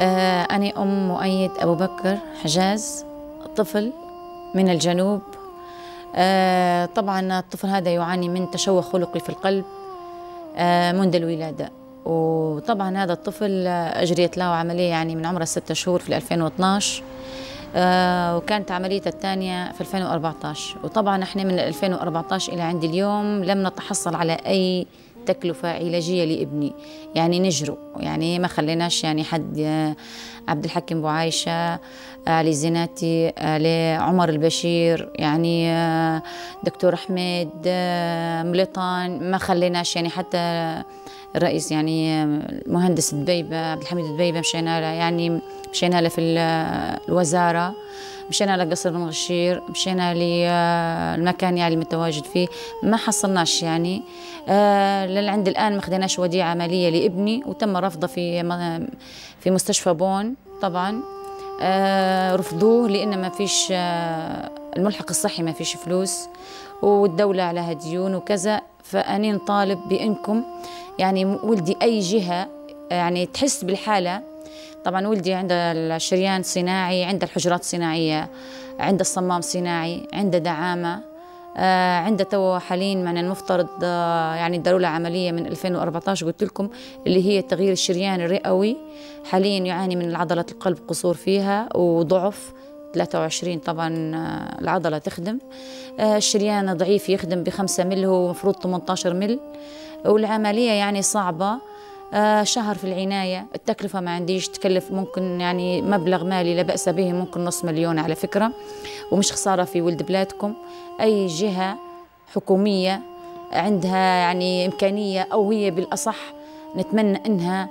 آه، أنا أم مؤيد أبو بكر حجاز طفل من الجنوب آه، طبعا الطفل هذا يعاني من تشوه خلقي في القلب آه، منذ الولادة وطبعا هذا الطفل أجريت له عملية يعني من عمره ستة شهور في 2012 وكانت عمليته الثانية في 2014 وطبعا احنا من 2014 إلى عند اليوم لم نتحصل على أي تكلفة علاجية لابني يعني نجرو يعني ما خليناش يعني حد آه، عبد الحكيم أبو عايشة آه، علي زيناتي آه، علي عمر البشير يعني دكتور أحمد مليطان ما خليناش يعني حتى الرئيس يعني المهندس دبيبة عبد الحميد دبيبة مشينا له يعني مشينا له في الوزارة مشينا لقصر بن غشير مشينا للمكان آه، يعني المتواجد فيه ما حصلناش يعني آه للعند الآن ما خديناش وديعة مالية لابني وتم رفضه في في مستشفى بون طبعا آه رفضوه لأن ما فيش آه الملحق الصحي ما فيش فلوس والدولة عليها ديون وكذا فأني نطالب بأنكم يعني ولدي أي جهة يعني تحس بالحالة طبعا ولدي عنده الشريان صناعي عنده الحجرات صناعية عنده الصمام صناعي عنده دعامة آه عنده تو حاليا معنا المفترض آه يعني داروا له عملية من 2014 قلت لكم اللي هي تغيير الشريان الرئوي حاليا يعاني من عضلة القلب قصور فيها وضعف 23 طبعا آه، العضلة تخدم آه، الشريان ضعيف يخدم ب 5 مل هو مفروض 18 مل والعملية يعني صعبة آه، شهر في العناية التكلفة ما عنديش تكلف ممكن يعني مبلغ مالي لا بأس به ممكن نص مليون على فكرة ومش خسارة في ولد بلادكم أي جهة حكومية عندها يعني إمكانية أو هي بالأصح نتمنى أنها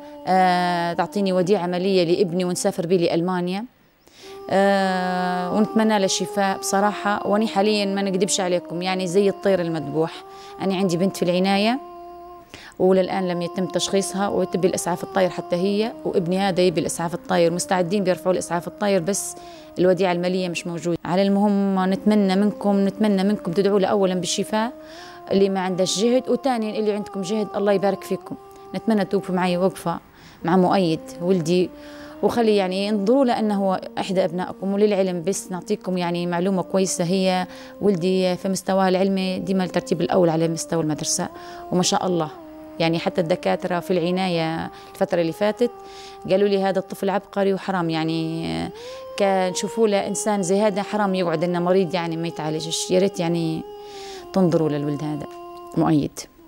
تعطيني وديعة مالية لابني ونسافر به لألمانيا أه ونتمنى له الشفاء بصراحة وأني حاليا ما نكذبش عليكم يعني زي الطير المذبوح أنا عندي بنت في العناية وللآن لم يتم تشخيصها وتبي الإسعاف الطاير حتى هي وابني هذا يبي الإسعاف الطاير مستعدين بيرفعوا الإسعاف الطاير بس الوديعة المالية مش موجودة على المهم نتمنى منكم نتمنى منكم تدعوا له أولا بالشفاء اللي ما عندش جهد وثانيا اللي عندكم جهد الله يبارك فيكم نتمنى توقفوا معي وقفة مع مؤيد ولدي وخلي يعني انظروا له انه احدى ابنائكم وللعلم بس نعطيكم يعني معلومه كويسه هي ولدي في مستواه العلمي ديما الترتيب الاول على مستوى المدرسه وما شاء الله يعني حتى الدكاتره في العنايه الفتره اللي فاتت قالوا لي هذا الطفل عبقري وحرام يعني كان شوفوا له انسان زي هذا حرام يقعد انه مريض يعني ما يتعالجش يا ريت يعني تنظروا للولد هذا مؤيد